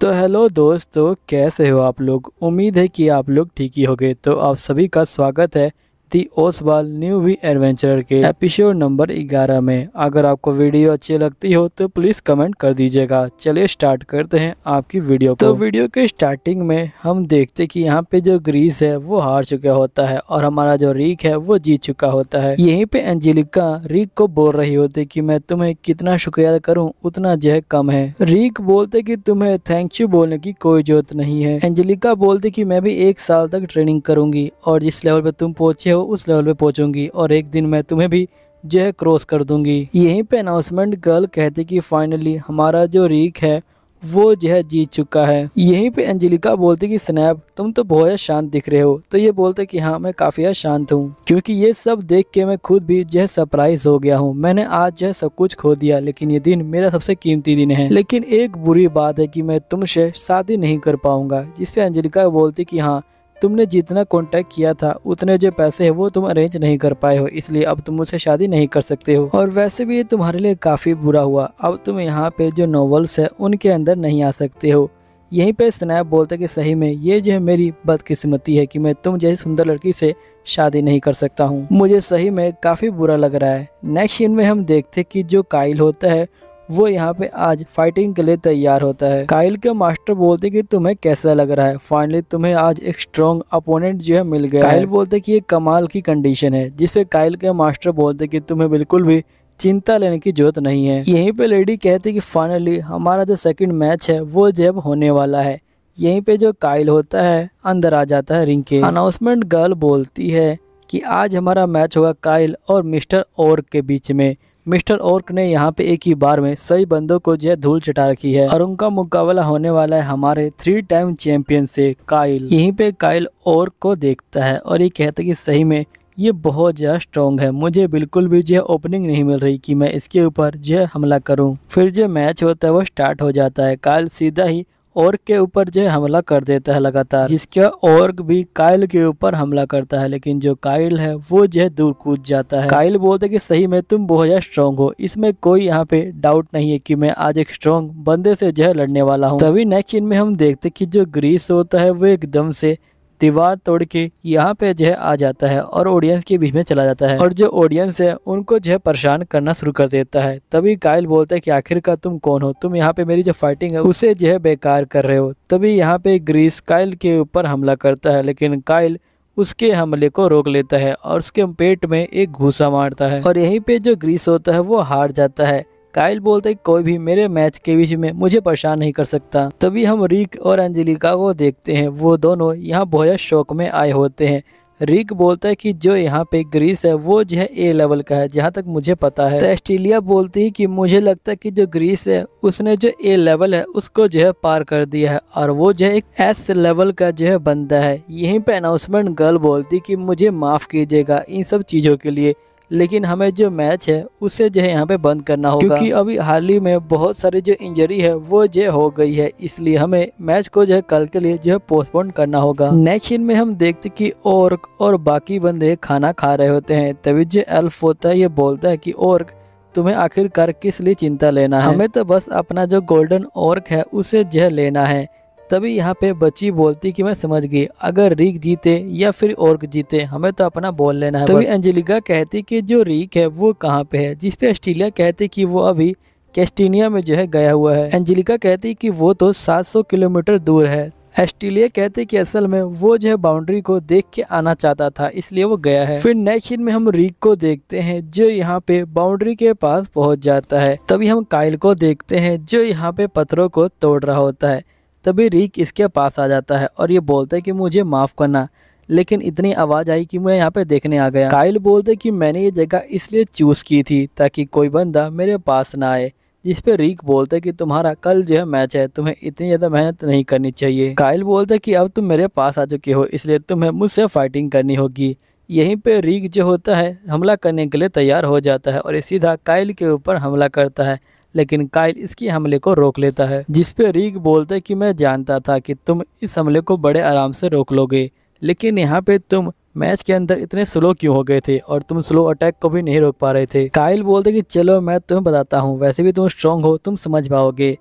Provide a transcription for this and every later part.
तो हेलो दोस्तों कैसे हो आप लोग उम्मीद है कि आप लोग ठीक ही होंगे तो आप सभी का स्वागत है दी ओसवाल न्यू वी एडवेंचर के एपिसोड नंबर 11 में अगर आपको वीडियो अच्छी लगती हो तो प्लीज कमेंट कर दीजिएगा चलिए स्टार्ट करते हैं आपकी वीडियो को तो वीडियो के स्टार्टिंग में हम देखते कि यहाँ पे जो ग्रीस है वो हार चुका होता है और हमारा जो रीक है वो जीत चुका होता है यही पे एंजेलिका रीक को बोल रही होती की मैं तुम्हें कितना शुक्रिया करूँ उतना जह कम है रीक बोलते की तुम्हें थैंक यू बोलने की कोई जरूरत नहीं है एंजेलिका बोलते की मैं भी एक साल तक ट्रेनिंग करूंगी और जिस लेवल पे तुम पहुंचे हो उस लेवल पे पहुंचूंगी और एक दिन मैं तुम्हें भी जो है क्रॉस कर दूंगी यहीं पे अनाउंसमेंट गर्ल कहती कि फाइनली हमारा जो रीक है वो जो है जीत चुका है यहीं पे अंजलिका बोलती कि स्नैप तुम तो बहुत शांत दिख रहे हो तो ये बोलते कि हाँ मैं काफ़ी शांत हूँ क्योंकि ये सब देख के मैं खुद भी जो है सरप्राइज हो गया हूँ मैंने आज जो है सब कुछ खो दिया लेकिन ये दिन मेरा सबसे कीमती दिन है लेकिन एक बुरी बात है कि मैं तुमसे शादी नहीं कर पाऊंगा जिसपे अंजलिका बोलती की हाँ तुमने जितना कॉन्टैक्ट किया था उतने जो पैसे है वो तुम अरेंज नहीं कर पाए हो इसलिए अब तुम मुझसे शादी नहीं कर सकते हो और वैसे भी ये तुम्हारे लिए काफ़ी बुरा हुआ अब तुम यहाँ पे जो नॉवल्स है उनके अंदर नहीं आ सकते हो यहीं पे स्नैप बोलते कि सही में ये जो है मेरी बदकिस्मती है कि मैं तुम जैसी सुंदर लड़की से शादी नहीं कर सकता हूँ मुझे सही में काफ़ी बुरा लग रहा है नेक्स्ट सीन में हम देखते कि जो काइल होता है वो यहाँ पे आज फाइटिंग के लिए तैयार होता है काइल के मास्टर बोलते कि तुम्हें कैसा लग रहा है फाइनली तुम्हें आज एक स्ट्रॉन्ग अपोनेंट जो है मिल गया काइल बोलते कि ये कमाल की कंडीशन है जिसपे काइल के मास्टर बोलते कि तुम्हें बिल्कुल भी चिंता लेने की जरूरत नहीं है यहीं पे लेडी कहती कि फाइनली हमारा जो सेकंड मैच है वो जब होने वाला है यहीं पे जो काइल होता है अंदर आ जाता है रिंग के अनाउंसमेंट गर्ल बोलती है कि आज हमारा मैच होगा काइल और मिस्टर और के बीच में मिस्टर ओर्क ने यहाँ पे एक ही बार में सही बंदों को जो धूल चटा रखी है और उनका मुकाबला होने वाला है हमारे थ्री टाइम चैंपियन से काइल यहीं पे काइल ओर्क को देखता है और ये कहता है कि सही में ये बहुत ज़्यादा स्ट्रॉन्ग है मुझे बिल्कुल भी जो ओपनिंग नहीं मिल रही कि मैं इसके ऊपर जो हमला करूं फिर जो मैच होता है वो स्टार्ट हो जाता है कायल सीधा ही और के ऊपर जो हमला कर देता है लगातार जिसके ओर्ग भी काइल के ऊपर हमला करता है लेकिन जो काइल है वो जो है दूर कूद जाता है काइल बोलते कि सही में तुम बहुत ज़्यादा स्ट्रॉन्ग हो इसमें कोई यहाँ पे डाउट नहीं है कि मैं आज एक स्ट्रॉन्ग बंदे से जो है लड़ने वाला हूँ तभी नेक्स्ट में हम देखते कि जो ग्रीस होता है वो एकदम से दीवार तोड़ के यहाँ पे जो है आ जाता है और ऑडियंस के बीच में चला जाता है और जो ऑडियंस है उनको जो है परेशान करना शुरू कर देता है तभी कायल बोलता है कि आखिरकार तुम कौन हो तुम यहाँ पे मेरी जो फाइटिंग है उसे जो है बेकार कर रहे हो तभी यहाँ पे ग्रीस कायल के ऊपर हमला करता है लेकिन कायल उसके हमले को रोक लेता है और उसके पेट में एक घूसा मारता है और यहीं पे जो ग्रीस होता है वो हार जाता है काइल बोलते है कोई भी मेरे मैच के विषय में मुझे परेशान नहीं कर सकता तभी हम रिक और अंजलिका को देखते हैं वो दोनों यहाँ बहुत शौक में आए होते हैं रिक बोलता है कि जो यहाँ पे ग्रीस है वो जो है ए लेवल का है जहाँ तक मुझे पता है तो ऑस्ट्रेलिया बोलती है कि मुझे लगता है कि जो ग्रीस है उसने जो ए लेवल है उसको जो है पार कर दिया है और वो जो है एक एस लेवल का जो है बंदा है यहीं पे अनाउंसमेंट गर्ल बोलती कि मुझे माफ़ कीजिएगा इन सब चीज़ों के लिए लेकिन हमें जो मैच है उसे जो है यहाँ पे बंद करना होगा क्योंकि अभी हाल ही में बहुत सारी जो इंजरी है वो जो हो गई है इसलिए हमें मैच को जो है कल के लिए जो है पोस्टपोन करना होगा नेक्स्ट में हम देखते कि और और बाकी बंदे खाना खा रहे होते हैं तभी जो एल्फ होता है ये बोलता है की और तुम्हें आखिरकार किस लिए चिंता लेना है हमें तो बस अपना जो गोल्डन ऑर्क है उसे जो लेना है तभी यहाँ पे बच्ची बोलती कि मैं समझ गई अगर रिक जीते या फिर और जीते हमें तो अपना बोल लेना है तभी अंजलिका कहती कि जो रिक है वो कहाँ पे है जिसपे ऑस्ट्रेलिया कहती कि वो अभी कैस्टीनिया में जो है गया हुआ है अंजलिका कहती कि वो तो 700 किलोमीटर दूर है ऑस्ट्रेलिया कहते कि असल में वो जो है बाउंड्री को देख के आना चाहता था इसलिए वो गया है फिर नेक्स्ट में हम रीक को देखते हैं जो यहाँ पे बाउंड्री के पास पहुँच जाता है तभी हम काइल को देखते हैं जो यहाँ पे पत्थरों को तोड़ रहा होता है तभी रीक इसके पास आ जाता है और ये बोलता है कि मुझे माफ़ करना लेकिन इतनी आवाज़ आई कि मैं यहाँ पे देखने आ गया काइल बोलते कि मैंने ये जगह इसलिए चूज़ की थी ताकि कोई बंदा मेरे पास ना आए जिस पे रीक बोलते कि तुम्हारा कल जो है मैच है तुम्हें इतनी ज़्यादा मेहनत नहीं करनी चाहिए काइल बोलते कि अब तुम मेरे पास आ चुके हो इसलिए तुम्हें मुझसे फाइटिंग करनी होगी यहीं पर रीक जो होता है हमला करने के लिए तैयार हो जाता है और सीधा काइल के ऊपर हमला करता है लेकिन काइल इसकी हमले को रोक लेता है जिसपे रीग बोलता है कि मैं जानता था कि तुम इस हमले को बड़े आराम से रोक लोगे लेकिन यहाँ पे तुम मैच के अंदर इतने स्लो क्यों हो गए थे और तुम स्लो अटैक को भी नहीं रोक पा रहे थे काइल बोलते कि चलो मैं तुम्हें बताता हूँ वैसे भी तुम स्ट्रांग हो तुम समझ पाओगे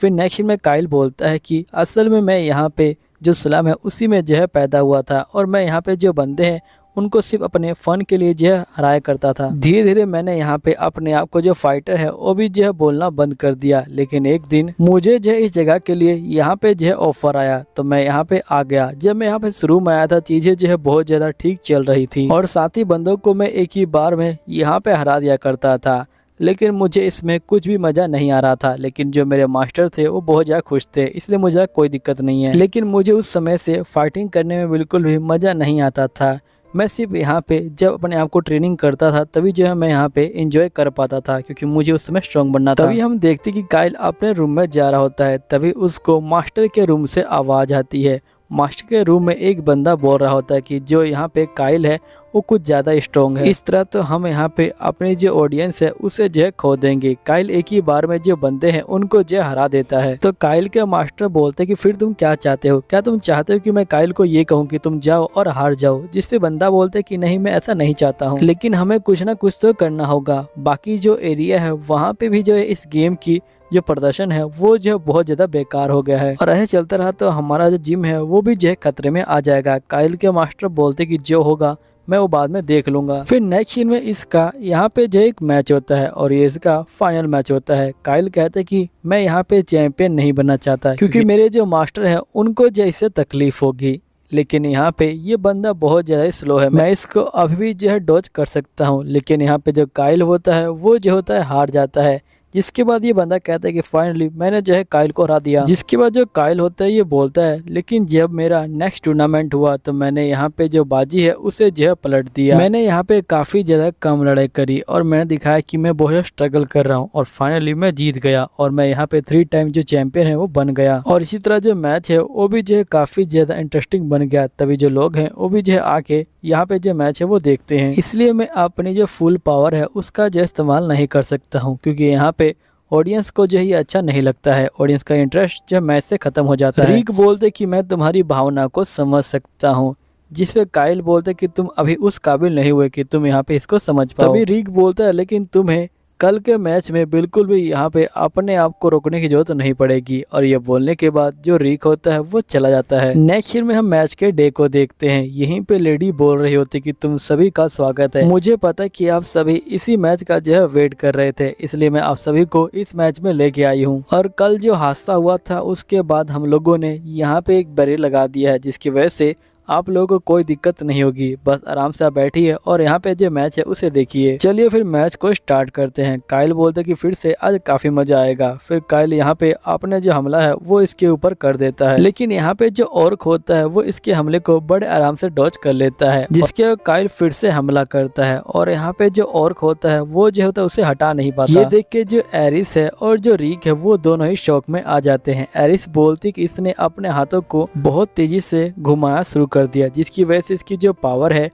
फिर नेक्स्ट में काइल बोलता है कि असल में मैं यहाँ पे जो सलाम है उसी में जो है पैदा हुआ था और मैं यहाँ पे जो बंदे हैं उनको सिर्फ अपने फ़न के लिए जो है हराया करता था धीरे धीरे मैंने यहाँ पे अपने आप को जो फाइटर है वो भी जो है बोलना बंद कर दिया लेकिन एक दिन मुझे जो है इस जगह के लिए यहाँ पे जो है ऑफर आया तो मैं यहाँ पे आ गया जब मैं यहाँ पे शुरू में आया था चीजें जो है बहुत ज्यादा ठीक चल रही थी और साथ ही बंदों को मैं एक ही बार में यहाँ पे हरा दिया करता था लेकिन मुझे इसमें कुछ भी मज़ा नहीं आ रहा था लेकिन जो मेरे मास्टर थे वो बहुत ज़्यादा खुश थे इसलिए मुझे कोई दिक्कत नहीं है लेकिन मुझे उस समय से फाइटिंग करने में बिल्कुल भी मज़ा नहीं आता था मैं सिर्फ यहाँ पे जब अपने आप को ट्रेनिंग करता था तभी जो है मैं यहाँ पे इंजॉय कर पाता था क्योंकि मुझे उस समय स्ट्रॉन्ग बनना था तभी हम देखते कि काइल अपने रूम में जा रहा होता है तभी उसको मास्टर के रूम से आवाज़ आती है मास्टर के रूम में एक बंदा बोल रहा होता है कि जो यहाँ पे काइल है वो कुछ ज़्यादा स्ट्रॉन्ग है इस तरह तो हम यहाँ पे अपनी जो ऑडियंस है उसे जो है खो देंगे काइल एक ही बार में जो बंदे हैं उनको जो हरा देता है तो काइल के मास्टर बोलते हैं कि फिर तुम क्या चाहते हो क्या तुम चाहते हो कि मैं काइल को ये कहूँ कि तुम जाओ और हार जाओ जिसपे बंदा बोलते कि नहीं मैं ऐसा नहीं चाहता हूँ लेकिन हमें कुछ ना कुछ तो करना होगा बाकी जो एरिया है वहाँ पे भी जो है इस गेम की जो प्रदर्शन है वो जो है बहुत ज्यादा बेकार हो गया है और ऐसे चलता रहा तो हमारा जो जिम है वो भी जो है खतरे में आ जाएगा काइल के मास्टर बोलते कि जो होगा मैं वो बाद में देख लूंगा फिर नेक्स्ट सीन में इसका यहाँ पे जो एक मैच होता है और ये इसका फाइनल मैच होता है काइल कहते कि मैं यहाँ पे चैंपियन नहीं बनना चाहता क्योंकि मेरे जो मास्टर हैं उनको जो इससे तकलीफ होगी लेकिन यहाँ पे ये बंदा बहुत ज़्यादा स्लो है मैं इसको अभी भी जो है डोज कर सकता हूँ लेकिन यहाँ पे जो काइल होता है वो जो होता है हार जाता है जिसके बाद ये बंदा कहता है कि फाइनली मैंने जो है कायल को हरा दिया जिसके बाद जो कायल होता है ये बोलता है लेकिन जब मेरा नेक्स्ट टूर्नामेंट हुआ तो मैंने यहाँ पे जो बाजी है उसे जो है पलट दिया मैंने यहाँ पे काफी ज्यादा कम लड़ाई करी और मैंने दिखाया कि मैं बहुत स्ट्रगल कर रहा हूँ और फाइनली मैं जीत गया और मैं यहाँ पे थ्री टाइम जो चैंपियन है वो बन गया और इसी तरह जो मैच है वो भी जो है काफी ज्यादा इंटरेस्टिंग बन गया तभी जो लोग है वो भी जो है आके यहाँ पे जो मैच है वो देखते है इसलिए मैं अपनी जो फुल पावर है उसका जो इस्तेमाल नहीं कर सकता हूँ क्यूँकी यहाँ पे ऑडियंस को जो है ये अच्छा नहीं लगता है ऑडियंस का इंटरेस्ट जो मैच से ख़त्म हो जाता है रीक बोलते कि मैं तुम्हारी भावना को समझ सकता हूँ जिस पे काइल बोलते कि तुम अभी उस काबिल नहीं हुए कि तुम यहाँ पे इसको समझ पाओ तभी रीक बोलता है लेकिन तुम्हें कल के मैच में बिल्कुल भी यहाँ पे अपने आप को रोकने की जरूरत नहीं पड़ेगी और ये बोलने के बाद जो रिक होता है वो चला जाता है नेक्स्ट ईयर में हम मैच के डे को देखते हैं यहीं पे लेडी बोल रही होती कि तुम सभी का स्वागत है मुझे पता है कि आप सभी इसी मैच का जो है वेट कर रहे थे इसलिए मैं आप सभी को इस मैच में लेके आई हूँ और कल जो हादसा हुआ था उसके बाद हम लोगों ने यहाँ पे एक बरे लगा दिया है जिसकी वजह से आप लोगों को कोई दिक्कत नहीं होगी बस आराम से आप बैठिए और यहाँ पे जो मैच है उसे देखिए चलिए फिर मैच को स्टार्ट करते हैं कायल बोलते कि फिर से आज काफी मजा आएगा फिर कायल यहाँ पे आपने जो हमला है वो इसके ऊपर कर देता है लेकिन यहाँ पे जो औरक होता है वो इसके हमले को बड़े आराम से डॉच कर लेता है जिसके कायल फिर से हमला करता है और यहाँ पे जो औरक होता है वो जो होता है उसे हटा नहीं पाता ये देख के जो एरिस है और जो रीक है वो दोनों ही शौक में आ जाते हैं एरिस बोलती की इसने अपने हाथों को बहुत तेजी से घुमाया शुरू कर कर दिया जिसकी वजह से इसकी जो पावर है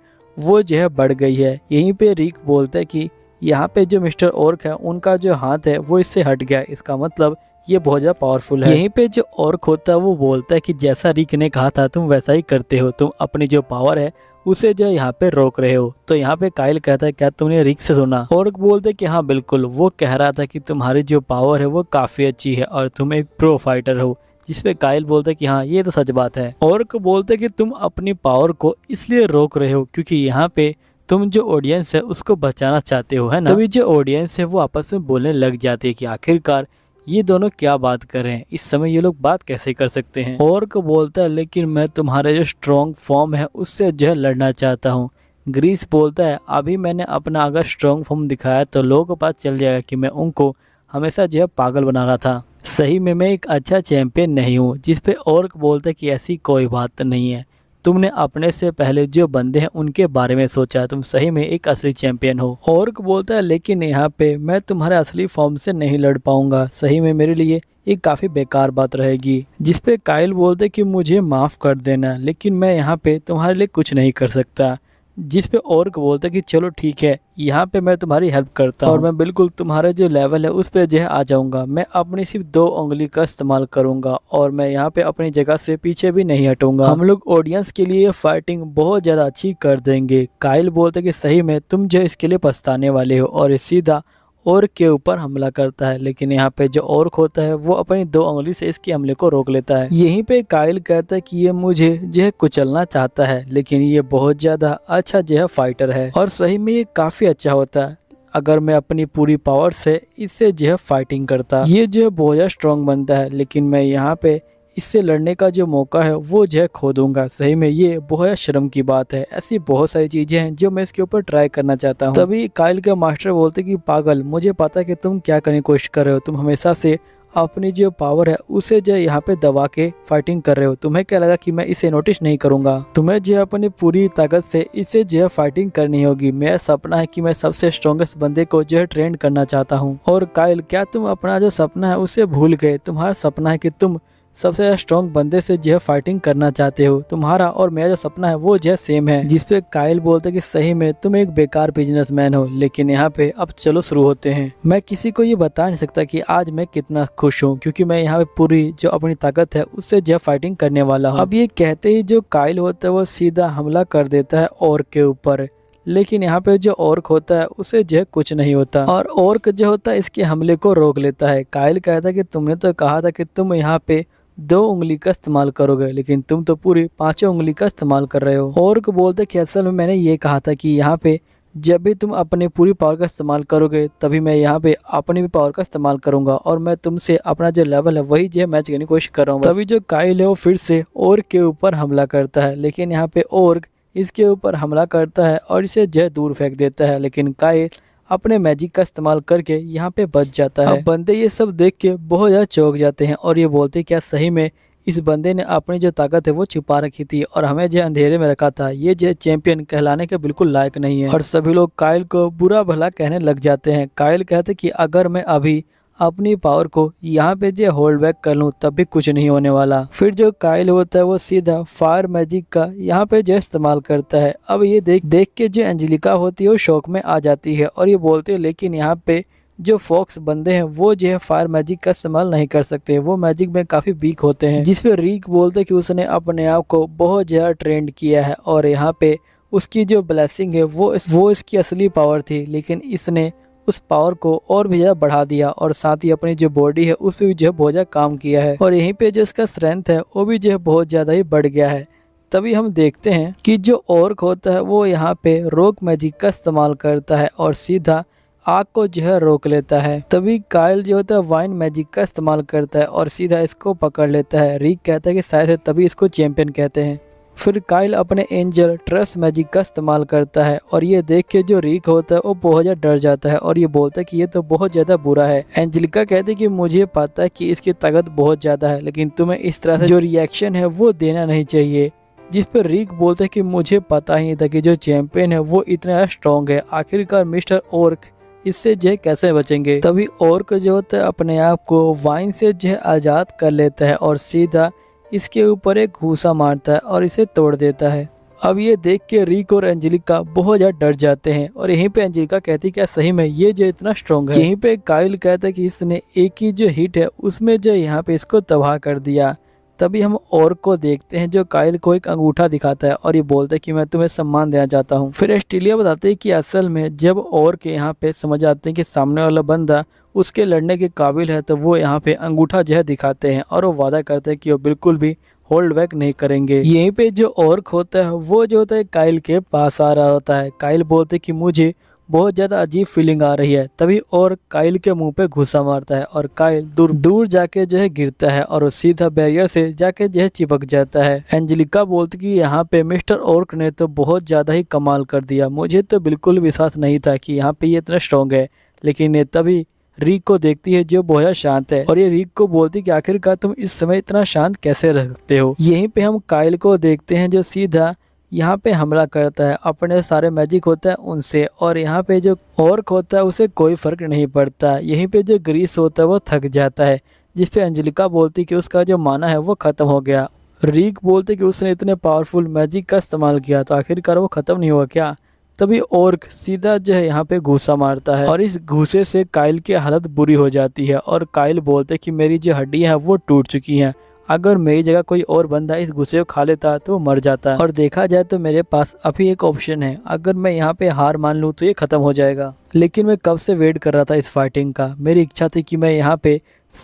वो जो है बढ़ गई है यहीं पे रिक बोलता है कि यहाँ पे जो मिस्टर ओर्क है उनका जो हाथ है वो इससे हट गया इसका मतलब ये बहुत ज़्यादा पावरफुल है यहीं पे जो ओर्क होता है वो बोलता है कि जैसा रिक ने कहा था तुम वैसा ही करते हो तुम अपनी जो पावर है उसे जो यहाँ पे रोक रहे हो तो यहाँ पे काइल कहता है क्या तुमने रिक से सुना और बोलते कि हाँ बिल्कुल वो कह रहा था कि तुम्हारी जो पावर है वो काफ़ी अच्छी है और तुम एक प्रो फाइटर हो जिसपे कायल बोलते हैं कि हाँ ये तो सच बात है ओर्क बोलते कि तुम अपनी पावर को इसलिए रोक रहे हो क्योंकि यहाँ पे तुम जो ऑडियंस है उसको बचाना चाहते हो है ना तभी जो ऑडियंस है वो आपस में बोलने लग जाती है कि आखिरकार ये दोनों क्या बात कर रहे हैं इस समय ये लोग बात कैसे कर सकते हैं और को बोलता है लेकिन मैं तुम्हारे जो स्ट्रॉन्ग फॉर्म है उससे जो है लड़ना चाहता हूँ ग्रीस बोलता है अभी मैंने अपना अगर स्ट्रॉन्ग फॉर्म दिखाया तो लोगों को पास चल जाएगा कि मैं उनको हमेशा जो है पागल बना रहा था सही में मैं एक अच्छा चैंपियन नहीं हूँ जिस पे और बोलते कि ऐसी कोई बात नहीं है तुमने अपने से पहले जो बंदे हैं उनके बारे में सोचा तुम सही में एक असली चैंपियन हो और बोलता है लेकिन यहाँ पे मैं तुम्हारे असली फॉर्म से नहीं लड़ पाऊंगा सही में मेरे लिए एक काफ़ी बेकार बात रहेगी जिसपे कायल बोलते कि मुझे माफ़ कर देना लेकिन मैं यहाँ पे तुम्हारे लिए कुछ नहीं कर सकता जिस पे और को बोलता है कि चलो ठीक है यहाँ पे मैं तुम्हारी हेल्प करता हूँ और मैं बिल्कुल तुम्हारा जो लेवल है उस पे जो है आ जाऊँगा मैं अपनी सिर्फ दो उंगली का इस्तेमाल करूँगा और मैं यहाँ पे अपनी जगह से पीछे भी नहीं हटूंगा हम लोग ऑडियंस के लिए फाइटिंग बहुत ज़्यादा अच्छी कर देंगे कायल बोलते कि सही में तुम जो इसके लिए पछताने वाले हो और सीधा और के ऊपर हमला करता है लेकिन यहाँ पे जो औरक होता है वो अपनी दो उंगली से इसके हमले को रोक लेता है यहीं पे काइल कहता है कि ये मुझे जो है कुचलना चाहता है लेकिन ये बहुत ज्यादा अच्छा जो है फाइटर है और सही में ये काफी अच्छा होता है अगर मैं अपनी पूरी पावर से इससे जो है फाइटिंग करता ये जो है बहुत ज़्यादा स्ट्रॉन्ग बनता है लेकिन मैं यहाँ पे इससे लड़ने का जो मौका है वो जो है खो दूंगा सही में ये बहुत शर्म की बात है ऐसी बहुत सारी चीज़ें हैं जो मैं इसके ऊपर ट्राई करना चाहता हूँ तभी कायल का मास्टर बोलते कि पागल मुझे पता है कि तुम क्या करने की कोशिश कर रहे हो तुम हमेशा से अपनी जो पावर है उसे जो यहाँ पे दबा के फाइटिंग कर रहे हो तुम्हें क्या लगा कि मैं इसे नोटिस नहीं करूंगा तुम्हें जो है अपनी पूरी ताकत से इसे जो है फाइटिंग करनी होगी मेरा सपना है कि मैं सबसे स्ट्रॉन्गेस्ट बंदे को जो है ट्रेन करना चाहता हूँ और कायल क्या तुम अपना जो सपना है उसे भूल गए तुम्हारा सपना है की तुम सबसे स्ट्रॉन्ग बंदे से जो है फाइटिंग करना चाहते हो तुम्हारा और मेरा जो सपना है वो जो है सेम है जिसपे कायल बोलते कि सही में तुम एक बेकार बिजनेसमैन हो लेकिन यहाँ पे अब चलो शुरू होते हैं मैं किसी को ये बता नहीं सकता कि आज मैं कितना खुश हूँ क्योंकि मैं यहाँ पे पूरी जो अपनी ताकत है उससे जो फाइटिंग करने वाला हूँ अब ये कहते ही जो कायल होता है वो सीधा हमला कर देता है और के ऊपर लेकिन यहाँ पे जो औरक होता है उसे जो है कुछ नहीं होता और ओर्क जो होता है इसके हमले को रोक लेता है कायल कहता है कि तुमने तो कहा था कि तुम यहाँ पे दो उंगली का इस्तेमाल करोगे लेकिन तुम तो पूरी पाँचों उंगली का इस्तेमाल कर रहे हो और को बोलते कि असल में मैंने ये कहा था कि यहाँ पे जब भी तुम अपनी पूरी पावर का इस्तेमाल करोगे तभी मैं यहाँ पे अपनी भी पावर का इस्तेमाल करूँगा और मैं तुमसे अपना जो लेवल है वही जो है मैच करने की कोशिश कर रहा हूँ तभी जो काइल है वो फिर से और के ऊपर हमला करता है लेकिन यहाँ पे और इसके ऊपर हमला करता है और इसे जय दूर फेंक देता है लेकिन काइल अपने मैजिक का इस्तेमाल करके यहाँ पे बच जाता है बंदे ये सब देख के बहुत ज़्यादा चौंक जाते हैं और ये बोलते क्या सही में इस बंदे ने अपनी जो ताकत है वो छुपा रखी थी और हमें जो अंधेरे में रखा था ये जो चैंपियन कहलाने के बिल्कुल लायक नहीं है और सभी लोग कायल को बुरा भला कहने लग जाते हैं कायल कहते कि अगर मैं अभी अपनी पावर को यहाँ पे जो होल्ड बैक कर लूँ तब भी कुछ नहीं होने वाला फिर जो कायल होता है वो सीधा फायर मैजिक का यहाँ पे जो इस्तेमाल करता है अब ये देख देख के जो अंजलिका होती है वो शौक में आ जाती है और ये बोलते हैं लेकिन यहाँ पे जो फॉक्स बंदे हैं वो जो है फायर मैजिक का इस्तेमाल नहीं कर सकते वो मैजिक में काफ़ी वीक होते हैं जिसपे रीक बोलते कि उसने अपने आप को बहुत ज़्यादा ट्रेंड किया है और यहाँ पे उसकी जो ब्लेसिंग है वो इस, वो इसकी असली पावर थी लेकिन इसने उस पावर को और भी ज़्यादा बढ़ा दिया और साथ ही अपनी जो बॉडी है उस भी जो है बहुत ज़्यादा काम किया है और यहीं पर जो इसका स्ट्रेंथ है वो भी जो है बहुत ज़्यादा ही बढ़ गया है तभी हम देखते हैं कि जो ओर्क होता है वो यहाँ पे रोक मैजिक का इस्तेमाल करता है और सीधा आग को जो है रोक लेता है तभी कायल जो होता है वाइन मैजिक का इस्तेमाल करता है और सीधा इसको पकड़ लेता है रीक कहता है कि शायद तभी इसको चैंपियन कहते हैं फिर काइल अपने एंजल ट्रस्ट मैजिक का इस्तेमाल करता है और ये देख के जो रीक होता है वो बहुत ज़्यादा डर जाता है और ये बोलता है कि ये तो बहुत ज़्यादा बुरा है एंजलिका कहती है कि मुझे पता है कि इसकी ताकत बहुत ज़्यादा है लेकिन तुम्हें इस तरह से जो रिएक्शन है वो देना नहीं चाहिए जिस पर रीक बोलते की कि मुझे पता ही नहीं था कि जो चैंपियन है वो इतना स्ट्रॉन्ग है आखिरकार मिस्टर ओर्क इससे जो कैसे बचेंगे तभी ओर्क जो होता है अपने आप को वाइन से जो आज़ाद कर लेता है और सीधा इसके ऊपर एक घूसा मारता है और इसे तोड़ देता है अब ये देख के रिक और अंजलिका बहुत ज़्यादा डर जाते हैं और यहीं पे अंजलिका कहती है क्या सही में ये जो इतना स्ट्रॉन्ग है यहीं पे कायल कहता है कि इसने एक ही जो हिट है उसमें जो यहाँ पे इसको तबाह कर दिया तभी हम और को देखते हैं जो कायल को एक अंगूठा दिखाता है और ये बोलता है कि मैं तुम्हें सम्मान देना चाहता हूँ फिर ऑस्ट्रेलिया बताते हैं कि असल में जब और के यहाँ पे समझ आते हैं कि सामने वाला बंदा उसके लड़ने के काबिल है तो वो यहाँ पे अंगूठा जो है दिखाते हैं और वो वादा करते हैं कि वो बिल्कुल भी होल्ड बैक नहीं करेंगे यहीं पे जो ओर्क होता है वो जो होता है काइल के पास आ रहा होता है काइल बोलते कि मुझे बहुत ज़्यादा अजीब फीलिंग आ रही है तभी और काइल के मुंह पे घुसा मारता है और काइल दूर दूर जाके जो है गिरता है और सीधा बैरियर से जाके जो है चिपक जाता है एंजलिका बोलती कि यहाँ पे मिस्टर ओर्क ने तो बहुत ज़्यादा ही कमाल कर दिया मुझे तो बिल्कुल विश्वास नहीं था कि यहाँ पे ये इतना स्ट्रॉन्ग है लेकिन तभी रीक को देखती है जो बहुत शांत है और ये रीक को बोलती कि आखिरकार तुम इस समय इतना शांत कैसे रखते हो यहीं पे हम काइल को देखते हैं जो सीधा यहाँ पे हमला करता है अपने सारे मैजिक होता है उनसे और यहाँ पे जो औरक होता है उसे कोई फर्क नहीं पड़ता यहीं पे जो ग्रीस होता है वो थक जाता है जिसपे अंजलिका बोलती कि उसका जो माना है वो ख़त्म हो गया रीक बोलते कि उसने इतने पावरफुल मैजिक का इस्तेमाल किया तो आखिरकार वो ख़त्म नहीं हुआ क्या तभी और सीधा जो है यहाँ पे घूसा मारता है और इस घूसे से काइल की हालत बुरी हो जाती है और काइल बोलते कि मेरी जो हड्डी है वो टूट चुकी हैं अगर मेरी जगह कोई और बंदा इस गुस्से को खा लेता तो वो मर जाता है और देखा जाए तो मेरे पास अभी एक ऑप्शन है अगर मैं यहाँ पे हार मान लूँ तो ये ख़त्म हो जाएगा लेकिन मैं कब से वेट कर रहा था इस फाइटिंग का मेरी इच्छा थी कि मैं यहाँ पे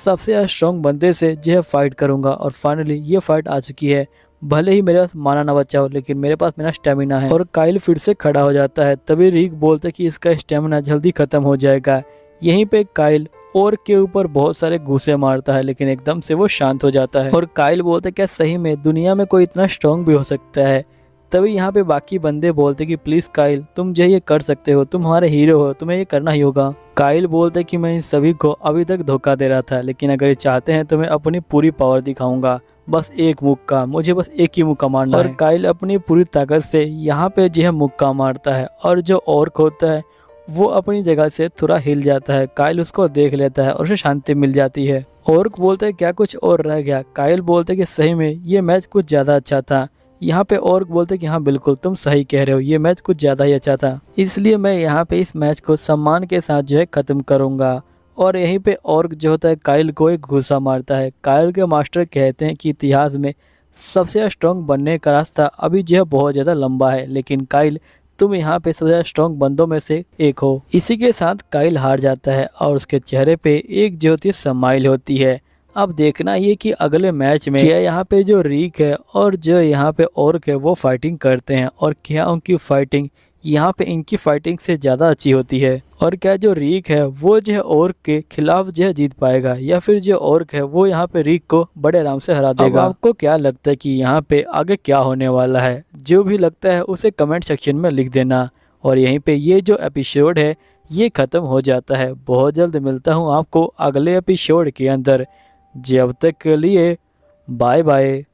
सबसे स्ट्रॉन्ग बंदे से जो है फाइट करूँगा और फाइनली ये फाइट आ चुकी है भले ही मेरे पास माना ना बचा हो लेकिन मेरे पास मेरा स्टेमिना है और काइल फिर से खड़ा हो जाता है तभी रिक बोलते कि इसका स्टेमिना जल्दी खत्म हो जाएगा यहीं पे काइल और के ऊपर बहुत सारे घूसे मारता है लेकिन एकदम से वो शांत हो जाता है और काइल बोलते क्या सही में दुनिया में कोई इतना स्ट्रांग भी हो सकता है तभी यहाँ पे बाकी बंदे बोलते कि प्लीज़ काइल तुम जो ये कर सकते हो तुम हमारे हीरो हो तुम्हें ये करना ही होगा काइल बोलते कि मैं इन सभी को अभी तक धोखा दे रहा था लेकिन अगर ये चाहते हैं तो मैं अपनी पूरी पावर दिखाऊंगा बस एक मुक्का मुझे बस एक ही मुक्का मारना और है। काइल अपनी पूरी ताकत से यहाँ पे जो है मुक्का मारता है और जो और होता है वो अपनी जगह से थोड़ा हिल जाता है काइल उसको देख लेता है और उसे शांति मिल जाती है और बोलते है क्या कुछ और रह गया काइल बोलते कि सही में ये मैच कुछ ज़्यादा अच्छा था यहाँ पे और बोलते कि हाँ बिल्कुल तुम सही कह रहे हो ये मैच कुछ ज़्यादा ही अच्छा था इसलिए मैं यहाँ पे इस मैच को सम्मान के साथ जो है ख़त्म करूँगा और यहीं पे और जो होता है काइल को एक गुस्सा मारता है काइल के मास्टर कहते हैं कि इतिहास में सबसे स्ट्रॉन्ग बनने का रास्ता अभी जो है बहुत ज़्यादा लंबा है लेकिन काइल तुम यहाँ पे सबसे स्ट्रॉन्ग बंदों में से एक हो इसी के साथ काइल हार जाता है और उसके चेहरे पे एक जो होती है समाइल होती है अब देखना ये कि अगले मैच में क्या यहाँ पे जो रीक है और जो यहाँ पे और है वो फाइटिंग करते हैं और क्या उनकी फाइटिंग यहाँ पे इनकी फाइटिंग से ज़्यादा अच्छी होती है और क्या जो रीक है वो जो है ओर्क के खिलाफ जो है जीत पाएगा या फिर जो ओर्क है वो यहाँ पे रीक को बड़े आराम से हरा देगा आपको क्या लगता है कि यहाँ पे आगे क्या होने वाला है जो भी लगता है उसे कमेंट सेक्शन में लिख देना और यहीं पे ये जो एपिसोड है ये ख़त्म हो जाता है बहुत जल्द मिलता हूँ आपको अगले एपिसोड के अंदर जब तक के लिए बाय बाय